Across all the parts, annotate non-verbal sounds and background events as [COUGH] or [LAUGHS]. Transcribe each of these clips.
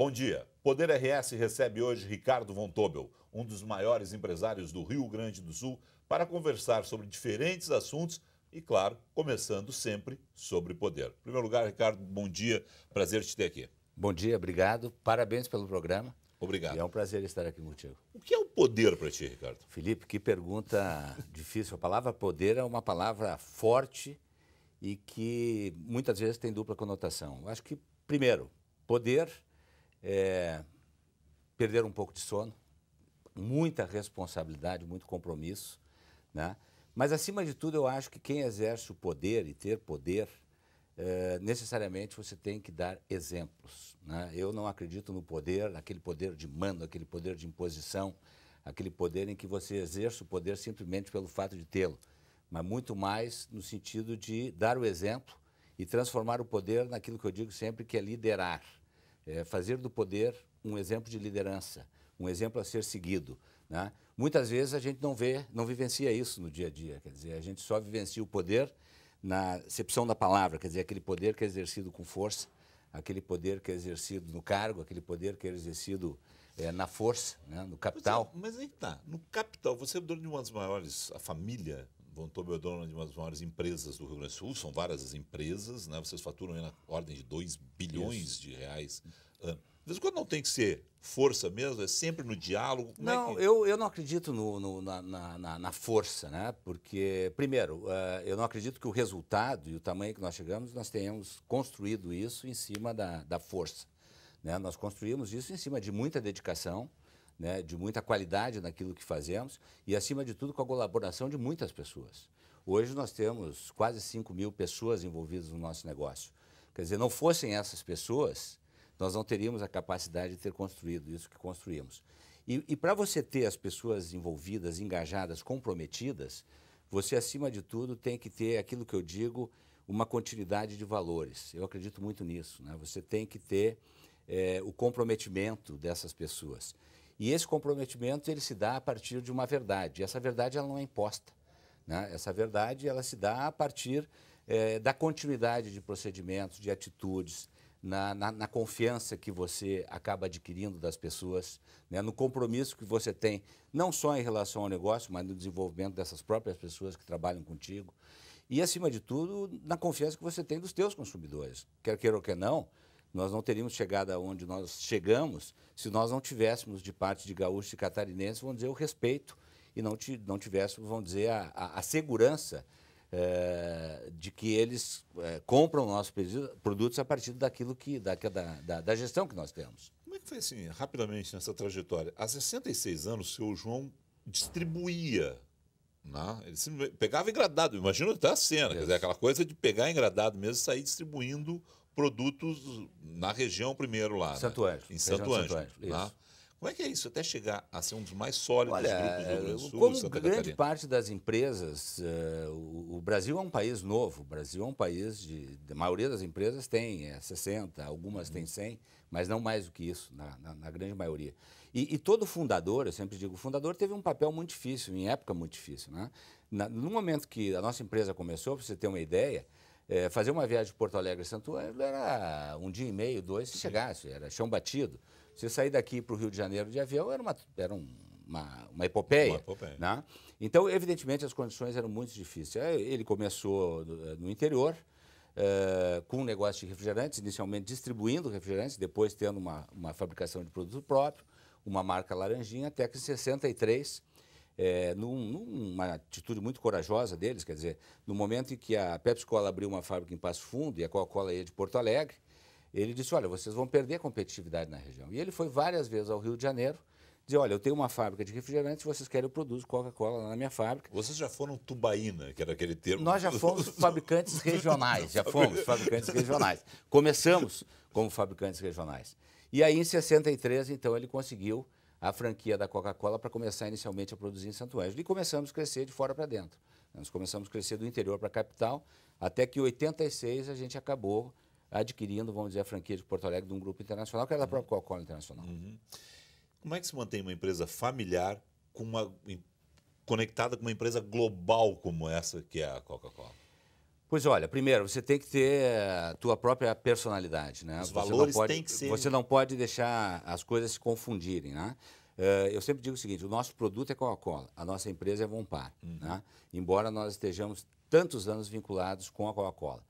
Bom dia. Poder RS recebe hoje Ricardo Von Tobel, um dos maiores empresários do Rio Grande do Sul, para conversar sobre diferentes assuntos e, claro, começando sempre sobre poder. Em primeiro lugar, Ricardo, bom dia. Prazer te ter aqui. Bom dia, obrigado. Parabéns pelo programa. Obrigado. E é um prazer estar aqui contigo. O que é o poder para ti, Ricardo? Felipe, que pergunta [LAUGHS] difícil. A palavra poder é uma palavra forte e que muitas vezes tem dupla conotação. Eu acho que, primeiro, poder é, perderam um pouco de sono, muita responsabilidade, muito compromisso, né? Mas, acima de tudo, eu acho que quem exerce o poder e ter poder, é, necessariamente você tem que dar exemplos. Né? Eu não acredito no poder, naquele poder de mando, aquele poder de imposição, aquele poder em que você exerce o poder simplesmente pelo fato de tê-lo, mas muito mais no sentido de dar o exemplo e transformar o poder naquilo que eu digo sempre que é liderar é, fazer do poder um exemplo de liderança, um exemplo a ser seguido. Né? Muitas vezes a gente não vê, não vivencia isso no dia a dia, quer dizer, a gente só vivencia o poder na acepção da palavra, quer dizer, aquele poder que é exercido com força, aquele poder que é exercido no cargo, aquele poder que é exercido é, na força, né? no é, capital. mas aí tá, no capital, você é dono de uma das maiores, a família Vontobel é dono de uma das maiores empresas do Rio Grande do Sul, são várias as empresas, né? vocês faturam na ordem de 2 bilhões Isso. de reais De vez em quando não tem que ser força mesmo, é sempre no diálogo. Como é não, é que... eu, eu não acredito no, no na, na, na, força, né? Porque, primeiro, uh, eu não acredito que o resultado e o tamanho que nós chegamos, nós tenhamos construído isso em cima da, da força. Né? Nós construímos isso em cima de muita dedicação, né, de muita qualidade naquilo que fazemos e, acima de tudo, com a colaboração de muitas pessoas. Hoje nós temos quase 5 mil pessoas envolvidas no nosso negócio. Quer dizer, não fossem essas pessoas, nós não teríamos a capacidade de ter construído isso que construímos. E, e para você ter as pessoas envolvidas, engajadas, comprometidas, você, acima de tudo, tem que ter aquilo que eu digo, uma continuidade de valores. Eu acredito muito nisso. Né? Você tem que ter é, o comprometimento dessas pessoas. E esse comprometimento ele se dá a partir de uma verdade. E essa verdade ela não é imposta. Né? Essa verdade ela se dá a partir é, da continuidade de procedimentos, de atitudes, na, na, na, confiança que você acaba adquirindo das pessoas, né? no compromisso que você tem, não só em relação ao negócio, mas no desenvolvimento dessas próprias pessoas que trabalham contigo. E, acima de tudo, na confiança que você tem dos teus consumidores. Quer queira ou quer não, nós não teríamos chegado aonde nós chegamos se nós não tivéssemos, de parte de gaúchos e catarinenses, vamos dizer, o respeito e não, não tivéssemos, vamos dizer, a, a, a segurança é, de que eles é, compram nossos produtos a partir daquilo que da, da, da, gestão que nós temos. Como é que foi assim, rapidamente, nessa trajetória? Há 66 anos, o seu João distribuía. Né? Ele pegava engradado, imagina até a cena, quer dizer, aquela coisa de pegar engradado mesmo e sair distribuindo produtos na região primeiro lá. Santo Né? Em Santo Anjo. Tá? Como é que é isso? Até chegar a ser um dos mais sólidos Olha, grupos do Brasil. Eh, como Santa grande Catarina. parte das empresas, uh, o, o, Brasil é um país novo. O Brasil é um país de. A maioria das empresas tem é, 60, algumas uhum. tem 100, mas não mais do que isso, na, na, na grande maioria. E, e, todo fundador, eu sempre digo, o fundador teve um papel muito difícil, em época muito difícil. Né? Na, no momento que a nossa empresa começou, para você ter uma ideia, é, fazer uma viagem de Porto Alegre a Santo Ângelo era um dia e meio, dois, se chegasse, era chão batido. Você sair daqui para o Rio de Janeiro de avião era uma, era um, uma, uma epopeia. Uma epopeia. Né? Então, evidentemente, as condições eram muito difíceis. É, ele começou eh, no, interior, eh, com um negócio de refrigerantes, inicialmente distribuindo refrigerantes, depois tendo uma, uma fabricação de produto próprio, uma marca laranjinha, até que em 63 é, num, numa atitude muito corajosa deles, quer dizer, no momento em que a Pepsi Cola abriu uma fábrica em Passo Fundo e a Coca-Cola ia de Porto Alegre, ele disse, olha, vocês vão perder a competitividade na região. E ele foi várias vezes ao Rio de Janeiro dizer, olha, eu tenho uma fábrica de refrigerantes, vocês querem eu produzo Coca-Cola na minha fábrica. Vocês já foram tubaína, que era aquele termo. Nós já fomos [LAUGHS] fabricantes regionais, já fomos fabricantes regionais. Começamos como fabricantes regionais. E aí, em 63, então, ele conseguiu a franquia da Coca-Cola para começar inicialmente a produzir em Santo Ângelo. E começamos a crescer de fora para dentro. Nós começamos a crescer do interior para a capital, até que em 86 a gente acabou adquirindo, vamos dizer, a franquia de Porto Alegre de um grupo internacional, que era da uhum. própria Coca-Cola Internacional. Uhum. Como é que se mantém uma empresa familiar com uma, conectada com uma empresa global como essa que é a Coca-Cola? Pois olha, primeiro você tem que ter a tua própria personalidade, né? Os você valores pode, têm que ser. Você não pode deixar as coisas se confundirem, né? Eh, eu sempre digo o seguinte: o nosso produto é Coca-Cola, a nossa empresa é Vompar, uhum. né? Embora nós estejamos tantos anos vinculados com a Coca-Cola.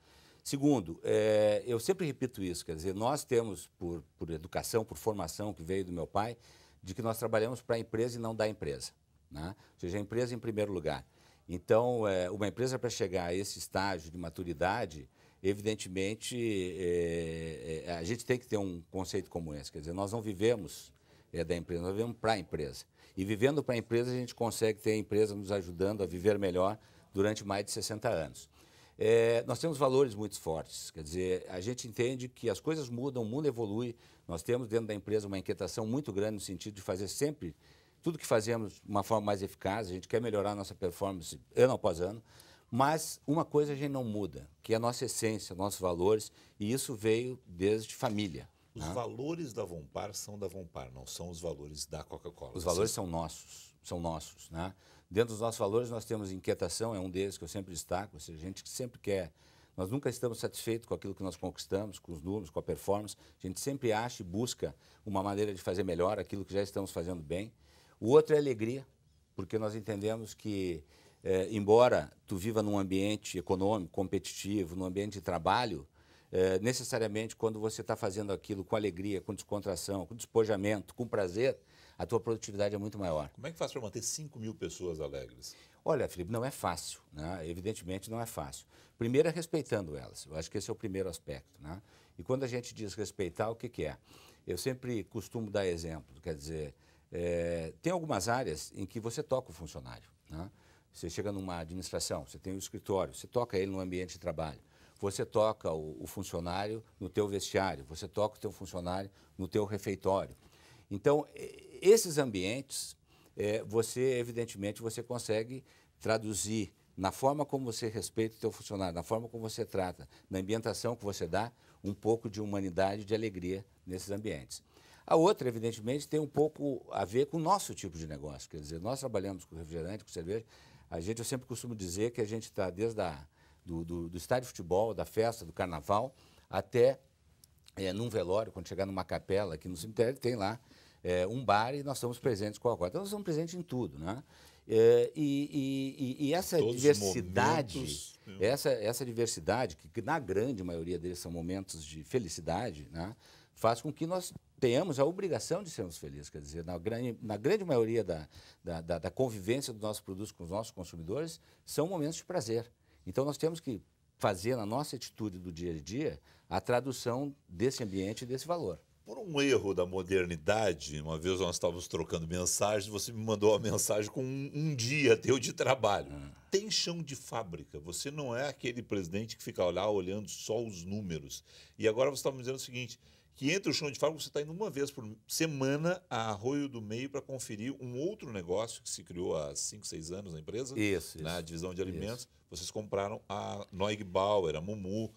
Segundo, é, eu sempre repito isso, quer dizer, nós temos por, por educação, por formação que veio do meu pai, de que nós trabalhamos para a empresa e não da empresa, né? Ou seja, a empresa em primeiro lugar. Então, é, uma empresa para chegar a esse estágio de maturidade, evidentemente, é, é, a gente tem que ter um conceito como esse. Quer dizer, nós não vivemos é, da empresa, nós vivemos para a empresa. E vivendo para a empresa, a gente consegue ter a empresa nos ajudando a viver melhor durante mais de 60 anos. É, nós temos valores muito fortes, quer dizer, a gente entende que as coisas mudam, o mundo evolui. Nós temos dentro da empresa uma inquietação muito grande no sentido de fazer sempre tudo que fazemos de uma forma mais eficaz, a gente quer melhorar a nossa performance ano após ano, mas uma coisa a gente não muda, que é a nossa essência, nossos valores, e isso veio desde família. Os né? valores da Vompar são da Vompar, não são os valores da Coca-Cola. Os valores são nossos, são nossos, né? Dentro dos nossos valores nós temos inquietação, é um deles que eu sempre destaco, ou seja, a gente sempre quer nós nunca estamos satisfeitos com aquilo que nós conquistamos, com os números, com a performance. A gente sempre acha e busca uma maneira de fazer melhor aquilo que já estamos fazendo bem. O outro é alegria, porque nós entendemos que, é, embora tu viva num ambiente econômico, competitivo, num ambiente de trabalho, é, necessariamente quando você está fazendo aquilo com alegria, com descontração, com despojamento, com prazer, a tua produtividade é muito maior. Como é que faz para manter 5 mil pessoas alegres? Olha, Felipe, não é fácil, né? evidentemente não é fácil. Primeiro é respeitando elas, eu acho que esse é o primeiro aspecto. Né? E quando a gente diz respeitar, o que, que é? Eu sempre costumo dar exemplo, quer dizer, é, tem algumas áreas em que você toca o funcionário. Né? Você chega numa administração, você tem o um escritório, você toca ele no ambiente de trabalho, você toca o, o funcionário no teu vestiário, você toca o teu funcionário no teu refeitório. Então, esses ambientes, é, você evidentemente você consegue traduzir na forma como você respeita o teu funcionário, na forma como você trata, na ambientação que você dá, um pouco de humanidade, de alegria nesses ambientes. A outra, evidentemente, tem um pouco a ver com o nosso tipo de negócio. Quer dizer, nós trabalhamos com refrigerante, com cerveja. A gente, eu sempre costumo dizer que a gente está desde a, do, do, do, estádio de futebol, da festa, do carnaval, até é, num velório, quando chegar numa capela aqui no cemitério, tem lá é, um bar e nós estamos presentes com a cota. Então, nós somos presentes em tudo, né? É, e, e, e, essa Todos diversidade, né? essa, essa diversidade, que, que na grande maioria deles são momentos de felicidade, né? faz com que nós tenhamos a obrigação de sermos felizes. Quer dizer, na grande, na grande maioria da, da, da, da convivência dos nossos produtos com os nossos consumidores, são momentos de prazer. Então, nós temos que fazer na nossa atitude do dia a dia a tradução desse ambiente e desse valor. Por um erro da modernidade, uma vez nós estávamos trocando mensagens, você me mandou uma mensagem com um, um dia teu de trabalho. Ah. Tem chão de fábrica. Você não é aquele presidente que fica lá olhando só os números. E agora você está me dizendo o seguinte: que entre o chão de fábrica você está indo uma vez por semana a Arroio do Meio para conferir um outro negócio que se criou há 5, 6 anos na empresa, isso, na né, isso, divisão de alimentos. Isso. Vocês compraram a Neugbauer, a Mumu.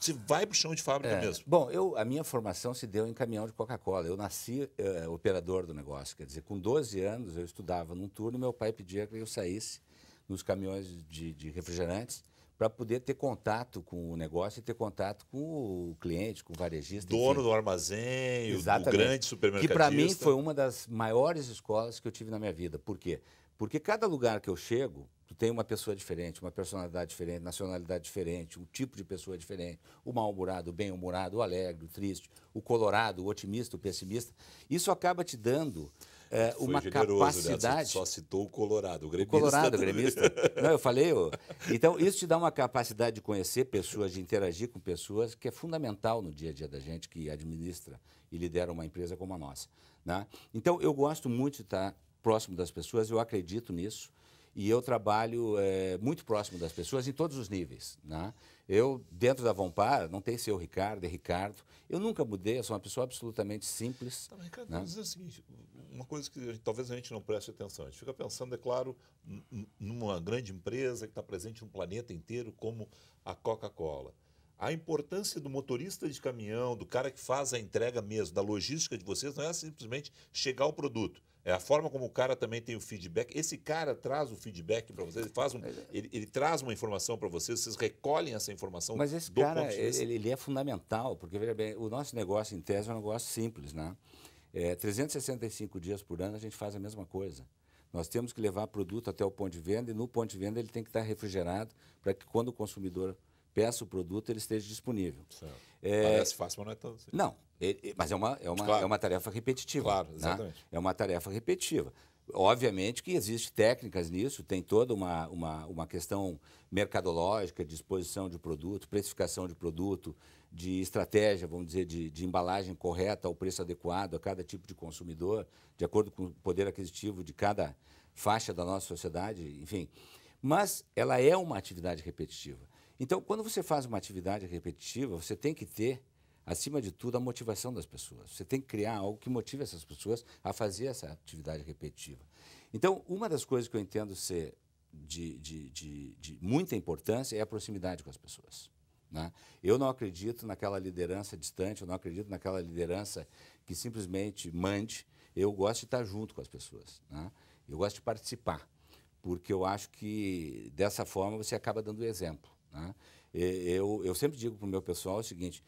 Você vai para o chão de fábrica é, mesmo? Bom, eu, a minha formação se deu em caminhão de Coca-Cola. Eu nasci é, operador do negócio, quer dizer, com 12 anos eu estudava num turno, meu pai pedia que eu saísse nos caminhões de, de refrigerantes para poder ter contato com o negócio e ter contato com o cliente, com o varejista. Dono enfim. do armazém, Exatamente. o grande supermercado, Que para mim foi uma das maiores escolas que eu tive na minha vida. Por quê? Porque cada lugar que eu chego, tu tem uma pessoa diferente, uma personalidade diferente, nacionalidade diferente, um tipo de pessoa diferente, o mal-humorado, o bem-humorado, o alegre, o triste, o colorado, o otimista, o pessimista. Isso acaba te dando é, uma né? capacidade. Né? Só citou o Colorado, o gremista. O Colorado, o gremista. [LAUGHS] Não, eu falei. Eu... Então, isso te dá uma capacidade de conhecer pessoas, de interagir com pessoas, que é fundamental no dia a dia da gente que administra e lidera uma empresa como a nossa. Né? Então, eu gosto muito de estar próximo das pessoas, eu acredito nisso. E eu trabalho é, muito próximo das pessoas em todos os níveis. Né? Eu, dentro da Vompar, não tem seu Ricardo, é Ricardo. Eu nunca mudei, eu sou uma pessoa absolutamente simples. Não, Ricardo, né? vou dizer o seguinte, uma coisa que talvez a gente não preste atenção. A gente fica pensando, é claro, numa grande empresa que está presente no planeta inteiro, como a Coca-Cola. A importância do motorista de caminhão, do cara que faz a entrega mesmo, da logística de vocês, não é simplesmente chegar o produto. É a forma como o cara também tem o feedback. Esse cara traz o feedback para vocês, ele, faz um, é. ele, ele traz uma informação para vocês, vocês recolhem essa informação. Mas esse cara, ele, ele, é fundamental, porque veja bem, o nosso negócio em tese é um negócio simples, né? É, 365 dias por ano a gente faz a mesma coisa. Nós temos que levar produto até o ponto de venda e no ponto de venda ele tem que estar refrigerado para que quando o consumidor peça o produto, ele esteja disponível. É... Parece fácil, mas não é tão assim. Não, ele, é, é, mas é uma, é, uma, claro. é uma tarefa repetitiva. Claro, né? exatamente. Né? É uma tarefa repetitiva. Obviamente que existem técnicas nisso, tem toda uma, uma, uma questão mercadológica, disposição de produto, precificação de produto, de estratégia, vamos dizer, de, de embalagem correta, ao preço adequado a cada tipo de consumidor, de acordo com o poder aquisitivo de cada faixa da nossa sociedade, enfim. Mas ela é uma atividade repetitiva. Então, quando você faz uma atividade repetitiva, você tem que ter, acima de tudo, a motivação das pessoas. Você tem que criar algo que motive essas pessoas a fazer essa atividade repetitiva. Então, uma das coisas que eu entendo ser de, de, de, de muita importância é a proximidade com as pessoas. Né? Eu não acredito naquela liderança distante, eu não acredito naquela liderança que simplesmente mande. Eu gosto de estar junto com as pessoas. Né? Eu gosto de participar, porque eu acho que dessa forma você acaba dando exemplo. Né? Eu, eu sempre digo para o meu pessoal o seguinte,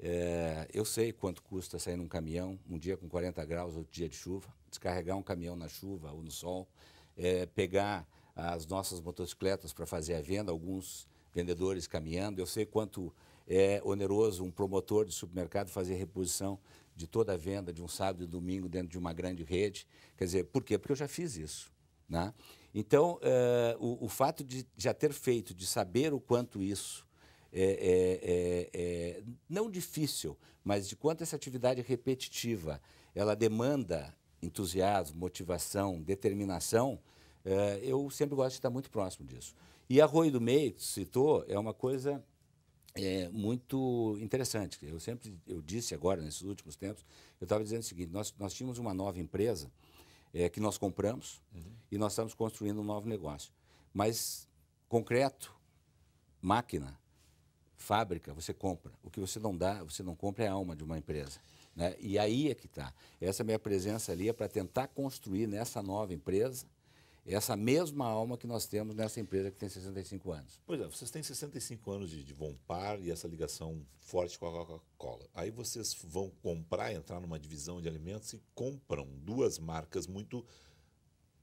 é, eu sei quanto custa sair num caminhão, um dia com 40 graus, outro dia de chuva, descarregar um caminhão na chuva ou no sol, é, pegar as nossas motocicletas para fazer a venda, alguns vendedores caminhando, eu sei quanto é oneroso um promotor de supermercado fazer reposição de toda a venda de um sábado e domingo dentro de uma grande rede. Quer dizer, por quê? Porque eu já fiz isso. Né? Então, eh, o, o, fato de já ter feito, de saber o quanto isso é, é, é, é não difícil, mas de quanto essa atividade é repetitiva ela demanda entusiasmo, motivação, determinação, eh, eu sempre gosto de estar muito próximo disso. E arroio do meio, que citou, é uma coisa é, muito interessante. Eu sempre eu disse agora, nesses últimos tempos, eu estava dizendo o seguinte: nós, nós tínhamos uma nova empresa é, que nós compramos uhum. e nós estamos construindo um novo negócio. Mas concreto, máquina, fábrica, você compra. O que você não dá, você não compra é a alma de uma empresa. Né? E aí é que está. Essa minha presença ali é para tentar construir nessa nova empresa essa mesma alma que nós temos nessa empresa que tem 65 anos. Pois é, vocês têm 65 anos de, de Vompar e essa ligação forte com a Coca-Cola. Aí vocês vão comprar, entrar numa divisão de alimentos e compram duas marcas muito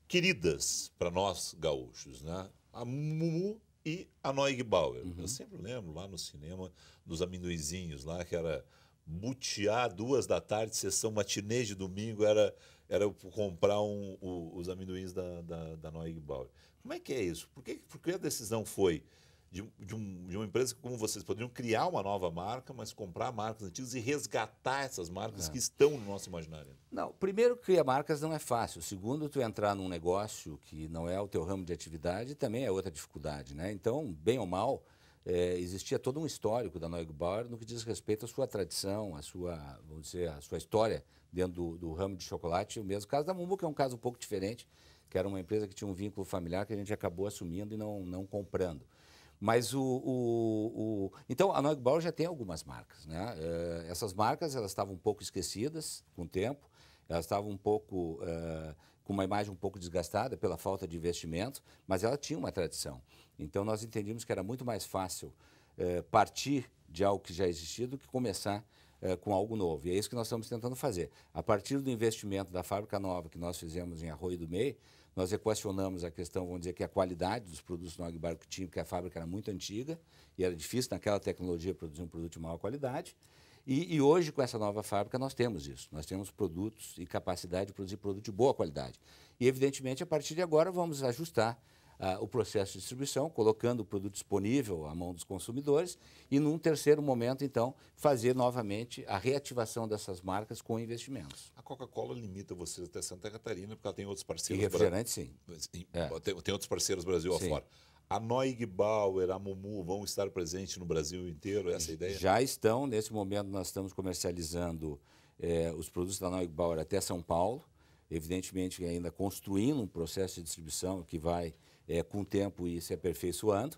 queridas para nós gaúchos, né? A Mumu e a Noig Bauer. Uhum. Eu sempre lembro lá no cinema dos amendoizinhos lá, que era butiar duas da tarde, sessão matinê de domingo, era era comprar um, o, os amendoins da, da, da Como é que é isso? Por que, por que a decisão foi de, de, um, de uma empresa como vocês poderiam criar uma nova marca, mas comprar marcas antigas e resgatar essas marcas é. que estão no nosso imaginário? Não, primeiro, criar marcas não é fácil. Segundo, tu entrar num negócio que não é o teu ramo de atividade também é outra dificuldade. Né? Então, bem ou mal é, existia todo um histórico da Neue Bauer no que diz respeito à sua tradição, à sua, vamos dizer, à sua história dentro do, do ramo de chocolate. O mesmo caso da Mumu que é um caso um pouco diferente, que era uma empresa que tinha um vínculo familiar que a gente acabou assumindo e não, não comprando. Mas o, o, o Então, a Neue Bauer já tem algumas marcas. Né? É, essas marcas elas estavam um pouco esquecidas com o tempo, elas estavam um pouco... É, com uma imagem um pouco desgastada pela falta de investimento, mas ela tinha uma tradição. Então nós entendíamos que era muito mais fácil eh, partir de algo que já existia do que começar eh, com algo novo. E é isso que nós estamos tentando fazer. A partir do investimento da fábrica nova que nós fizemos em Arroio do Meio, nós equacionamos a questão, vamos dizer, que é a qualidade dos produtos Nog que tinha, porque a fábrica era muito antiga e era difícil naquela tecnologia produzir um produto de maior qualidade. E, e, hoje, com essa nova fábrica, nós temos isso. Nós temos produtos e capacidade de produzir produto de boa qualidade. E, evidentemente, a partir de agora, vamos ajustar ah, o processo de distribuição, colocando o produto disponível à mão dos consumidores e, num terceiro momento, então, fazer novamente a reativação dessas marcas com investimentos. A Coca-Cola limita vocês até Santa Catarina, porque ela tem outros parceiros. E refrigerante, sim. É. Tem, tem, outros parceiros Brasil sim. afora. A Noig Bauer, a Mumu vão estar presentes no Brasil inteiro, essa ideia? Já estão. Nesse momento, nós estamos comercializando eh, os produtos da Noig Bauer até São Paulo. Evidentemente, ainda construindo um processo de distribuição que vai é, com o tempo e se aperfeiçoando.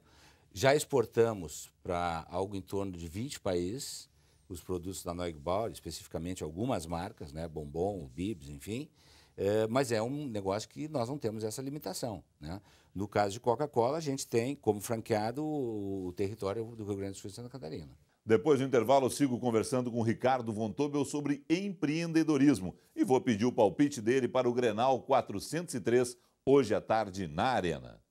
Já exportamos para algo em torno de 20 países os produtos da Neugbauer, especificamente algumas marcas, né, Bombom, Bibs, enfim. É, mas é um negócio que nós não temos essa limitação. Né? No caso de Coca-Cola, a gente tem como franqueado o território do Rio Grande do Sul e Santa Catarina. Depois do intervalo, sigo conversando com Ricardo Vontobel sobre empreendedorismo e vou pedir o palpite dele para o Grenal 403, hoje à tarde na Arena.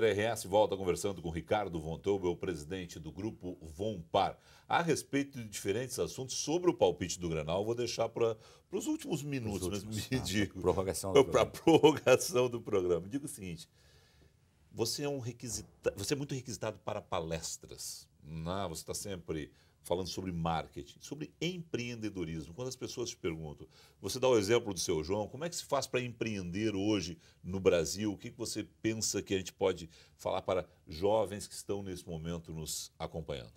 Zé RS volta conversando com Ricardo Vontobel, presidente do grupo Vompar, a respeito de diferentes assuntos sobre o palpite do Granal. Vou deixar para os últimos minutos, os últimos. me tá, ah, digo. Prorrogação do Para prorrogação do programa. Digo o seguinte: você é, um requisita... você é muito requisitado para palestras. Não, né? você está sempre falando sobre marketing, sobre empreendedorismo. Quando as pessoas te perguntam, você dá o exemplo do seu João, como é que se faz para empreender hoje no Brasil? O que você pensa que a gente pode falar para jovens que estão nesse momento nos acompanhando?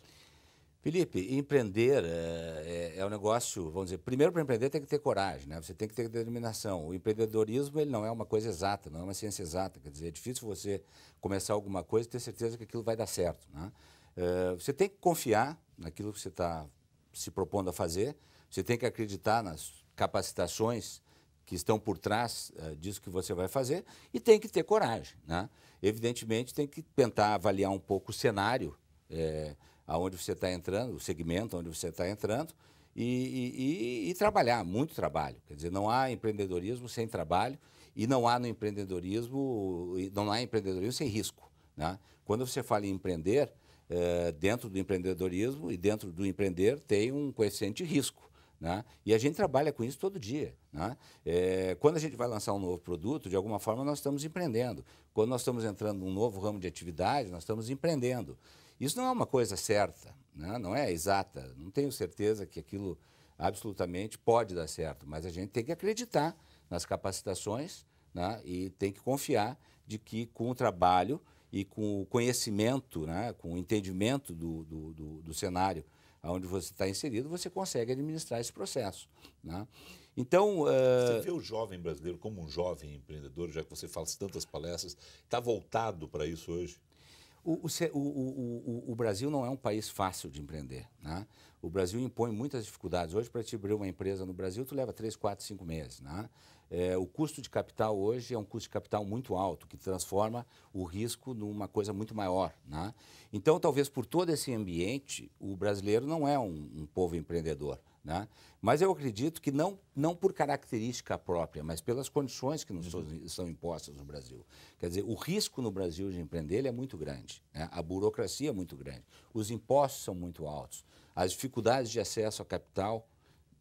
Felipe, empreender é, é, é um negócio, vamos dizer, primeiro para empreender tem que ter coragem, né? você tem que ter determinação. O empreendedorismo ele não é uma coisa exata, não é uma ciência exata, quer dizer, é difícil você começar alguma coisa e ter certeza que aquilo vai dar certo. Né? Eh, você tem que confiar naquilo que você está se propondo a fazer, você tem que acreditar nas capacitações que estão por trás uh, disso que você vai fazer e tem que ter coragem. Né? Evidentemente, tem que tentar avaliar um pouco o cenário é, aonde você está entrando, o segmento onde você está entrando e, e, e, e, trabalhar, muito trabalho. Quer dizer, não há empreendedorismo sem trabalho e não há no empreendedorismo, não há empreendedorismo sem risco. Né? Quando você fala em empreender, eh, dentro do empreendedorismo e dentro do empreender tem um coeficiente de risco. Né? E a gente trabalha com isso todo dia. Né? É, quando a gente vai lançar um novo produto, de alguma forma nós estamos empreendendo. Quando nós estamos entrando num novo ramo de atividade, nós estamos empreendendo. Isso não é uma coisa certa, né? não é exata. Não tenho certeza que aquilo absolutamente pode dar certo, mas a gente tem que acreditar nas capacitações né? e tem que confiar de que com o trabalho e com o conhecimento, né, com o entendimento do, do, do, do cenário onde você está inserido, você consegue administrar esse processo. Né? Então. Uh... Você vê o jovem brasileiro como um jovem empreendedor, já que você faz tantas palestras, está voltado para isso hoje? O, o, o, o, Brasil não é um país fácil de empreender. Né? O Brasil impõe muitas dificuldades. Hoje, para te abrir uma empresa no Brasil, tu leva três, quatro, cinco meses. Né? É, o custo de capital hoje é um custo de capital muito alto, que transforma o risco numa coisa muito maior. Né? Então, talvez por todo esse ambiente, o brasileiro não é um, um povo empreendedor. Né? Mas eu acredito que não, não por característica própria, mas pelas condições que nos uhum. são impostas no Brasil. Quer dizer, o risco no Brasil de empreender é muito grande, né? a burocracia é muito grande, os impostos são muito altos, as dificuldades de acesso a capital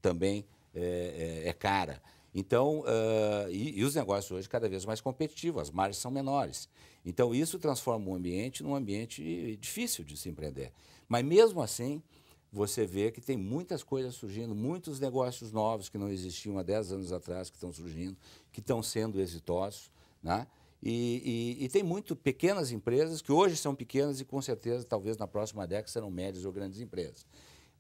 também é, é, é cara. Então, uh, e, e, os negócios hoje cada vez mais competitivos, as margens são menores. Então, isso transforma o ambiente num ambiente difícil de se empreender. Mas, mesmo assim, você vê que tem muitas coisas surgindo, muitos negócios novos que não existiam há 10 anos atrás, que estão surgindo, que estão sendo exitosos. Né? E, e, e, tem muito pequenas empresas, que hoje são pequenas e, com certeza, talvez na próxima década serão médias ou grandes empresas.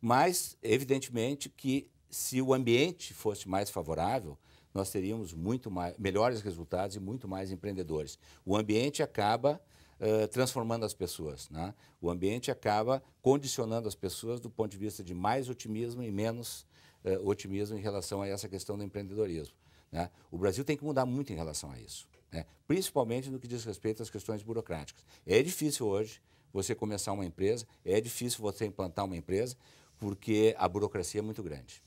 Mas, evidentemente, que se o ambiente fosse mais favorável, nós teríamos muito mais, melhores resultados e muito mais empreendedores. O ambiente acaba uh, transformando as pessoas, né? o ambiente acaba condicionando as pessoas do ponto de vista de mais otimismo e menos uh, otimismo em relação a essa questão do empreendedorismo. Né? O Brasil tem que mudar muito em relação a isso, né? principalmente no que diz respeito às questões burocráticas. É difícil hoje você começar uma empresa, é difícil você implantar uma empresa, porque a burocracia é muito grande.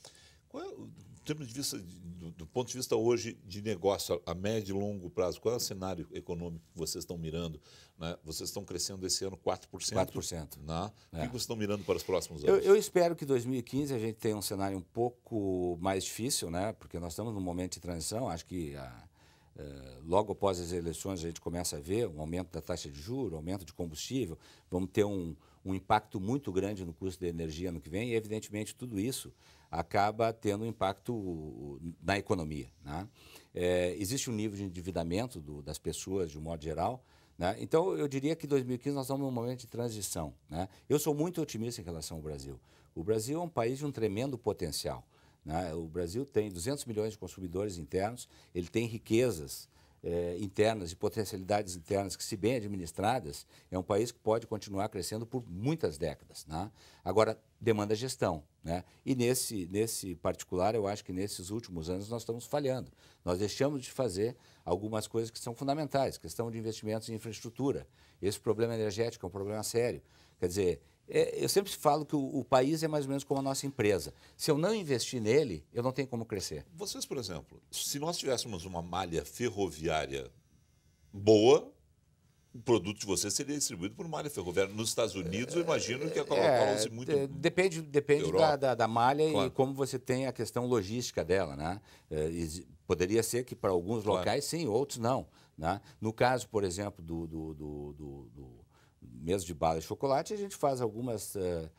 É, do, vista, do, do, ponto de vista hoje de negócio, a, a médio e longo prazo, qual é o cenário econômico que vocês estão mirando? Né? Vocês estão crescendo esse ano 4%? 4%. Né? É. O que é. vocês estão mirando para os próximos anos? Eu, eu, espero que 2015 a gente tenha um cenário um pouco mais difícil, né? porque nós estamos num momento de transição, acho que a, ah, eh, logo após as eleições, a gente começa a ver um aumento da taxa de juros, aumento de combustível, vamos ter um, um impacto muito grande no custo da energia no que vem, e evidentemente tudo isso acaba tendo um impacto na economia. Né? É, existe um nível de endividamento do, das pessoas, de um modo geral. Né? Então, eu diria que 2015 nós estamos num momento de transição. Né? Eu sou muito otimista em relação ao Brasil. O Brasil é um país de um tremendo potencial. Né? O Brasil tem 200 milhões de consumidores internos, ele tem riquezas é, internas e potencialidades internas que, se bem administradas, é um país que pode continuar crescendo por muitas décadas. Né? Agora, demanda gestão. Né? E nesse, nesse particular, eu acho que nesses últimos anos nós estamos falhando. Nós deixamos de fazer algumas coisas que são fundamentais, questão de investimentos em infraestrutura. Esse problema energético é um problema sério. Quer dizer, é, eu sempre falo que o, o, país é mais ou menos como a nossa empresa. Se eu não investir nele, eu não tenho como crescer. Vocês, por exemplo, se nós tivéssemos uma malha ferroviária boa, o produto de vocês seria distribuído por malha ferroviária. Nos Estados Unidos, eu imagino que a Coca-Cola é, muito. Depende, depende da, da, da, malha claro. e como você tem a questão logística dela. Né? É, poderia ser que para alguns claro. locais sim, outros não. Né? No caso, por exemplo, do, do, do, do mesmo de bala e chocolate, a gente faz algumas, uh,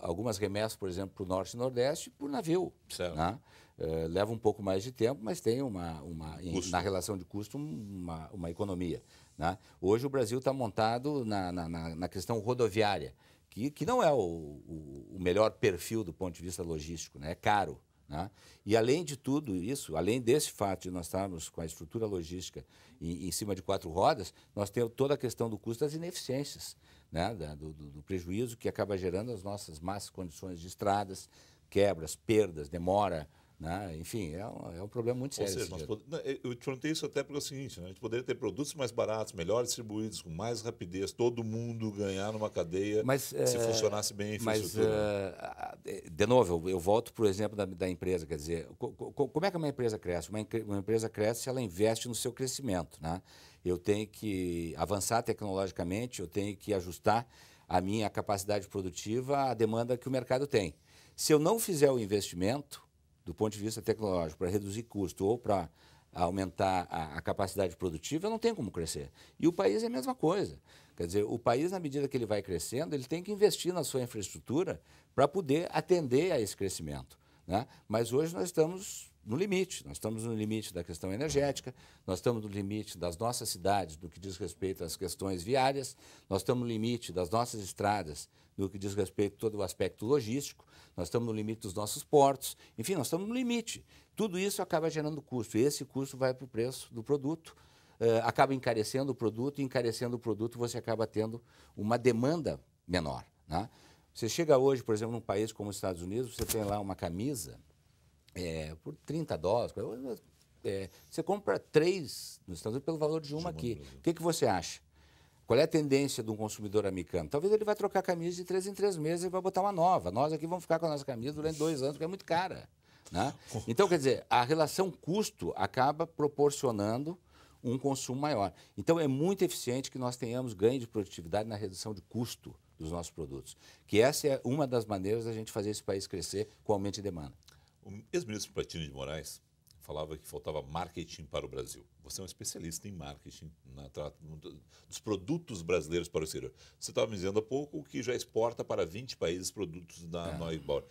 algumas remessas, por exemplo, para o Norte e Nordeste por navio. Né? Uh, leva um pouco mais de tempo, mas tem uma, uma em, na relação de custo, uma, uma economia. Né? Hoje o Brasil está montado na, na, na, questão rodoviária, que, que não é o, o, o melhor perfil do ponto de vista logístico, né? é caro. Né? E além de tudo isso, além desse fato de nós estarmos com a estrutura logística em, em cima de quatro rodas, nós temos toda a questão do custo das ineficiências, né? da, do, do, prejuízo que acaba gerando as nossas más condições de estradas, quebras, perdas, demora, né? Enfim, é um, é um problema muito sério. seja, eu te perguntei isso até porque o seguinte: né? a gente poderia ter produtos mais baratos, melhor distribuídos, com mais rapidez, todo mundo ganhar numa cadeia mas, se é... funcionasse bem a Mas, é, de novo, eu, eu volto para o exemplo da, da, empresa. Quer dizer, co co como é que uma empresa cresce? Uma, uma empresa cresce se ela investe no seu crescimento. Né? Eu tenho que avançar tecnologicamente, eu tenho que ajustar a minha capacidade produtiva à demanda que o mercado tem. Se eu não fizer o investimento, do ponto de vista tecnológico, para reduzir custo ou para aumentar a, a, capacidade produtiva, não tem como crescer. E o país é a mesma coisa. Quer dizer, o país, na medida que ele vai crescendo, ele tem que investir na sua infraestrutura para poder atender a esse crescimento. Né? Mas hoje nós estamos no limite. Nós estamos no limite da questão energética, nós estamos no limite das nossas cidades no que diz respeito às questões viárias, nós estamos no limite das nossas estradas no que diz respeito a todo o aspecto logístico nós estamos no limite dos nossos portos, enfim, nós estamos no limite. Tudo isso acaba gerando custo, e esse custo vai para o preço do produto, uh, acaba encarecendo o produto, e encarecendo o produto você acaba tendo uma demanda menor. Né? Você chega hoje, por exemplo, num país como os Estados Unidos, você tem lá uma camisa é, por 30 dólares, é, você compra três nos Estados Unidos pelo valor de uma aqui. O que, que você acha? Qual é a tendência de um consumidor americano? Talvez ele vai trocar camisa de três em três meses e vai botar uma nova. Nós aqui vamos ficar com a nossa camisa durante dois anos, porque é muito cara. Né? [LAUGHS] Então, quer dizer, a relação custo acaba proporcionando um consumo maior. Então, é muito eficiente que nós tenhamos ganho de produtividade na redução de custo dos nossos produtos, que essa é uma das maneiras da gente fazer esse país crescer com aumento de demanda. O ex-ministro Platino de Moraes falava que faltava marketing para o Brasil. Você é um especialista em marketing na, dos produtos brasileiros para o exterior. Você estava me dizendo há pouco que já exporta para 20 países produtos da é. Neubauer.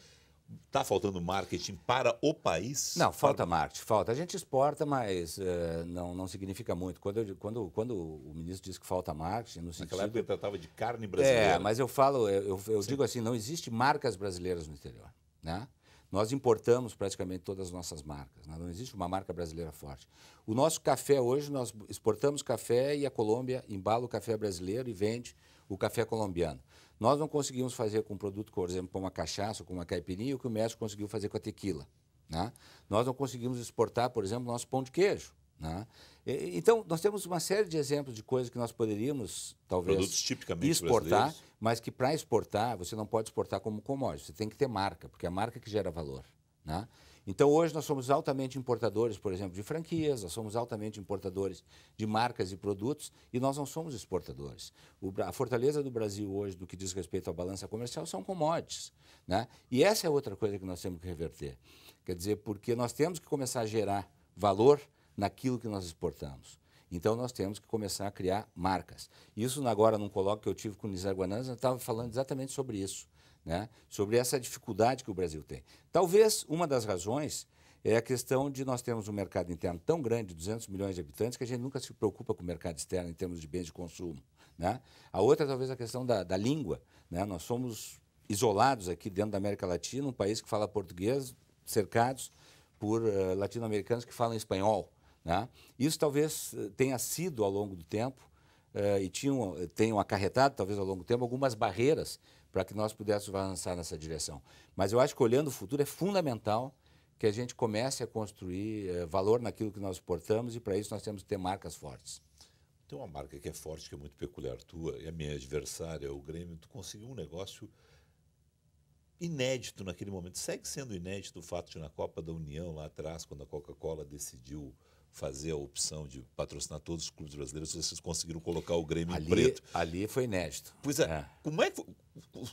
Está faltando marketing para o país? Não, falta para... marketing, falta. A gente exporta, mas é, não, não significa muito. Quando, eu, quando, quando o ministro diz que falta marketing, no sentido... Naquela época ele tratava de carne é, brasileira. É, mas eu falo, eu, eu, digo assim, não existe marcas brasileiras no exterior, né? Nós importamos praticamente todas as nossas marcas, né? não existe uma marca brasileira forte. O nosso café hoje, nós exportamos café e a Colômbia embala o café brasileiro e vende o café colombiano. Nós não conseguimos fazer com um produto, por exemplo, com uma cachaça, com uma caipirinha, o que o México conseguiu fazer com a tequila. Né? Nós não conseguimos exportar, por exemplo, nosso pão de queijo. Né? Então, nós temos uma série de exemplos de coisas que nós poderíamos, talvez, exportar, mas que para exportar, você não pode exportar como commodity, você tem que ter marca, porque é a marca que gera valor. Né? Então, hoje nós somos altamente importadores, por exemplo, de franquias, nós somos altamente importadores de marcas e produtos e nós não somos exportadores. O, a fortaleza do Brasil hoje, do que diz respeito à balança comercial, são commodities. Né? E essa é outra coisa que nós temos que reverter. Quer dizer, porque nós temos que começar a gerar valor naquilo que nós exportamos. Então nós temos que começar a criar marcas. Isso agora num colóquio que eu tive com o Nizar Guanans, eu estava falando exatamente sobre isso, né? sobre essa dificuldade que o Brasil tem. Talvez uma das razões é a questão de nós termos um mercado interno tão grande, 200 milhões de habitantes, que a gente nunca se preocupa com o mercado externo em termos de bens de consumo. Né? A outra talvez é a questão da, da língua. Né? Nós somos isolados aqui dentro da América Latina, um país que fala português, cercados por uh, latino-americanos que falam espanhol. Né? Isso talvez eh, tenha sido ao longo do tempo eh, e tinham, eh, tenham acarretado, talvez ao longo do tempo, algumas barreiras para que nós pudéssemos avançar nessa direção. Mas eu acho que olhando o futuro é fundamental que a gente comece a construir valor naquilo que nós exportamos e para isso nós temos que ter marcas fortes. Tem uma marca que é forte, que é muito peculiar tua, é a minha adversária, é o Grêmio. Tu conseguiu um negócio inédito naquele momento. Segue sendo inédito o fato de na Copa da União, lá atrás, quando a Coca-Cola decidiu fazer a opção de patrocinar todos os clubes brasileiros, vocês conseguiram colocar o Grêmio ali, em preto. Ali foi inédito. Pois é, é. Como é que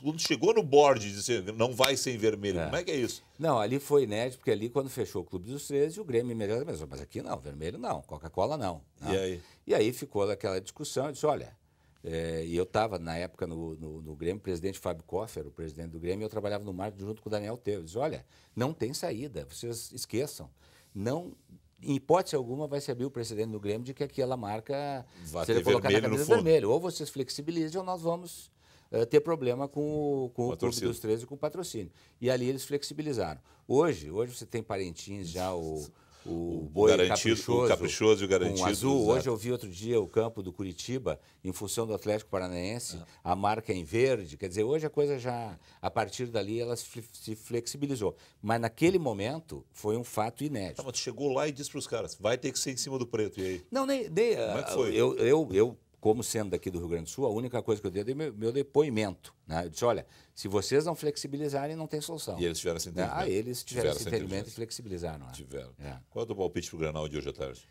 quando chegou no board disse não vai ser em vermelho? É. Como é que é isso? Não, ali foi inédito porque ali quando fechou o Clube dos 13, o Grêmio imediatamente pensou, mas aqui não, vermelho não, Coca-Cola não, não, né? E aí? E aí ficou aquela discussão, eu disse, olha, é, e eu estava, na época, no, no, no, Grêmio, o presidente Fábio Koffer, o presidente do Grêmio, eu trabalhava no marketing junto com o Daniel disse, Olha, não tem saída, vocês esqueçam. Não em hipótese alguma, vai se abrir o precedente no Grêmio de que aquela marca vai seja colocada na camisa vermelha. Ou vocês flexibilizam ou nós vamos uh, ter problema com, o, com o Clube dos 13 com o patrocínio. E ali eles flexibilizaram. Hoje, hoje você tem parentinhos já o o boi caprichoso, o caprichoso e o garantido. azul. Exato. Hoje eu vi outro dia o campo do Curitiba, em função do Atlético Paranaense, ah. a marca em verde. Quer dizer, hoje a coisa já, a partir dali, ela se flexibilizou. Mas naquele momento foi um fato inédito. Tá, mas tu chegou lá e disse para os caras, vai ter que ser em cima do preto, e aí? Não, nem. nem Como é que ah, foi? Eu, eu, eu como sendo daqui do Rio Grande do Sul, a única coisa que eu dei é meu, meu depoimento. Né? Eu disse, olha, se vocês não flexibilizarem, não tem solução. E eles tiveram esse né? ah, entendimento. Ah, eles tiveram, tiveram esse entendimento e flexibilizaram. Né? Tiveram. É. Qual é o teu palpite para o Granal de hoje à tarde?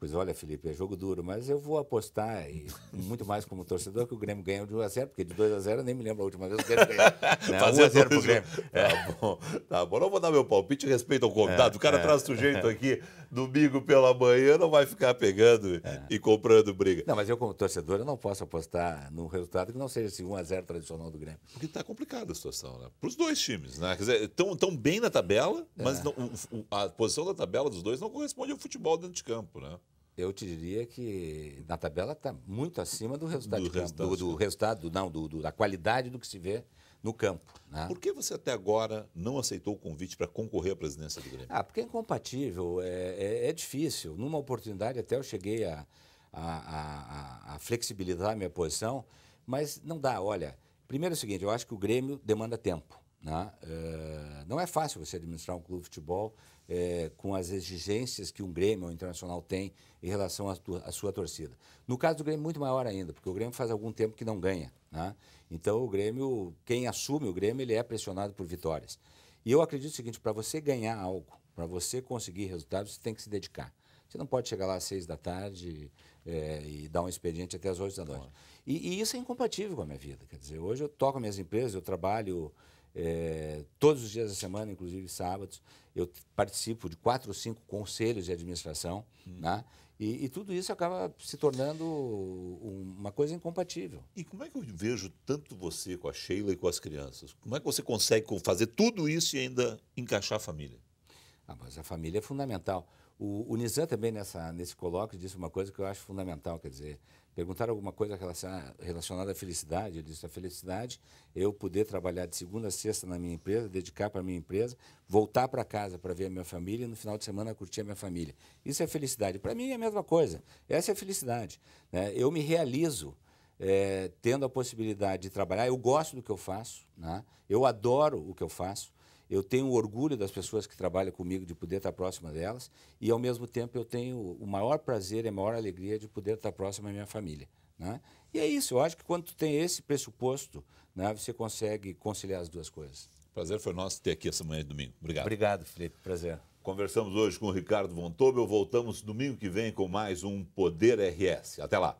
Pois olha, Felipe, é jogo duro, mas eu vou apostar, e [LAUGHS] muito mais como torcedor, que o Grêmio ganha de 1x0, porque de 2x0 eu nem me lembro a última vez que o Grêmio ganhou. [LAUGHS] Né, Fazer 1x0 pro Grêmio. É. Tá bom, tá bom. Não vou dar meu palpite, respeito ao convidado. É, o cara é, traz sujeito [LAUGHS] aqui, domingo pela manhã, não vai ficar pegando é. e comprando briga. Não, mas eu como torcedor, eu não posso apostar num resultado que não seja esse 1x0 tradicional do Grêmio. Porque tá complicada a situação, né? Para os dois times, né? Quer dizer, estão tão bem na tabela, mas é. não, a posição da tabela dos dois não corresponde ao futebol dentro de campo, né? eu te diria que na tabela está muito acima do resultado do, resultado, do, do resultado, não, do, do, da qualidade do que se vê no campo. Né? Por que você até agora não aceitou o convite para concorrer à presidência do Grêmio? Ah, porque é incompatível, é, é, é difícil. Numa oportunidade até eu cheguei a, a, a, a flexibilizar a minha posição, mas não dá. Olha, primeiro é o seguinte, eu acho que o Grêmio demanda tempo. Né? Eh, não é fácil você administrar um clube de futebol eh, com as exigências que um Grêmio ou um Internacional tem em relação à sua torcida. No caso do Grêmio, muito maior ainda, porque o Grêmio faz algum tempo que não ganha. Né? Então, o Grêmio, quem assume o Grêmio, ele é pressionado por vitórias. E eu acredito o seguinte: para você ganhar algo, para você conseguir resultados, você tem que se dedicar. Você não pode chegar lá às seis da tarde eh, e dar um expediente até às oito da noite. E, e, isso é incompatível com a minha vida. Quer dizer, hoje eu toco minhas empresas, eu trabalho é, todos os dias da semana, inclusive sábados. Eu participo de quatro ou cinco conselhos de administração, hum. né? E, e, tudo isso acaba se tornando uma coisa incompatível. E como é que eu vejo tanto você com a Sheila e com as crianças? Como é que você consegue fazer tudo isso e ainda encaixar a família? Ah, mas a família é fundamental. O, o Nizam também, nessa, nesse colóquio, disse uma coisa que eu acho fundamental, quer dizer, Perguntaram alguma coisa relacionada à felicidade. Eu disse: a felicidade é eu poder trabalhar de segunda a sexta na minha empresa, dedicar para a minha empresa, voltar para casa para ver a minha família e no final de semana curtir a minha família. Isso é felicidade. Para mim é a mesma coisa. Essa é a felicidade. Né? Eu me realizo. É, tendo a possibilidade de trabalhar, eu gosto do que eu faço, né? eu adoro o que eu faço, eu tenho orgulho das pessoas que trabalham comigo de poder estar próxima delas e, ao mesmo tempo, eu tenho o maior prazer e a maior alegria de poder estar próxima da minha família. Né? E é isso. Eu acho que quando tu tem esse pressuposto, né, você consegue conciliar as duas coisas. Prazer foi nosso ter aqui essa manhã de domingo. Obrigado. Obrigado, Felipe. Prazer. Conversamos hoje com o Ricardo Von Tobel. Voltamos domingo que vem com mais um Poder RS. Até lá.